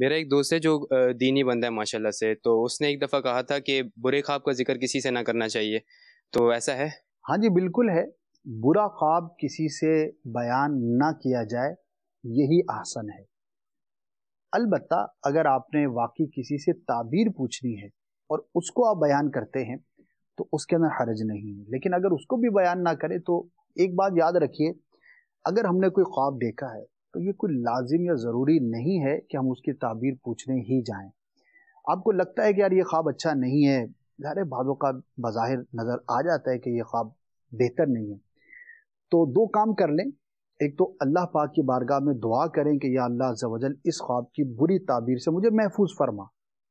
मेरा एक दोस्त है जो दीनी बंदा है माशाल्लाह से तो उसने एक दफ़ा कहा था कि बुरे ख्वाब का जिक्र किसी से ना करना चाहिए तो ऐसा है हाँ जी बिल्कुल है बुरा ख्वाब किसी से बयान ना किया जाए यही आसन है अलबत् अगर आपने वाकई किसी से ताबीर पूछनी है और उसको आप बयान करते हैं तो उसके अंदर हर्ज नहीं है लेकिन अगर उसको भी बयान ना करें तो एक बात याद रखिए अगर हमने कोई ख्वाब देखा है तो ये कोई लाजिम या ज़रूरी नहीं है कि हम उसकी ताबीर पूछने ही जाएं आपको लगता है कि यार ये ख्वाब अच्छा नहीं है ज़ाहिर बाज़ों का बज़ाहिर नज़र आ जाता है कि ये ख्वाब बेहतर नहीं है तो दो काम कर लें एक तो अल्लाह पाक की बारगाह में दुआ करें कि या अल्लाह जवजल इस ख्वाब की बुरी ताबीर से मुझे महफूज फरमा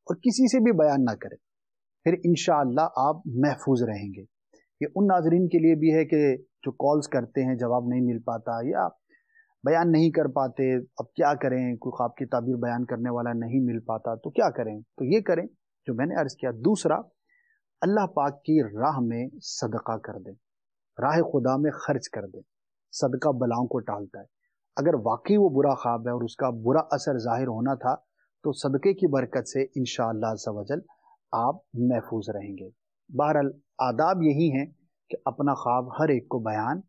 और किसी से भी बयान ना करें फिर इन आप महफूज रहेंगे ये उन नाजरीन के लिए भी है कि जो कॉल्स करते हैं जवाब नहीं मिल पाता या बयान नहीं कर पाते अब क्या करें कोई ख्वाब की ताबीर बयान करने वाला नहीं मिल पाता तो क्या करें तो ये करें जो मैंने अर्ज़ किया दूसरा अल्लाह पाक की राह में सदका कर दें राह खुदा में खर्च कर दें सदका बलाओं को टालता है अगर वाकई वो बुरा ख्वाब है और उसका बुरा असर ज़ाहिर होना था तो सदक़े की बरकत से इन शजल आप महफूज रहेंगे बहरहाल आदाब यही हैं कि अपना ख्वाब हर एक को बयान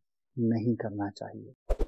नहीं करना चाहिए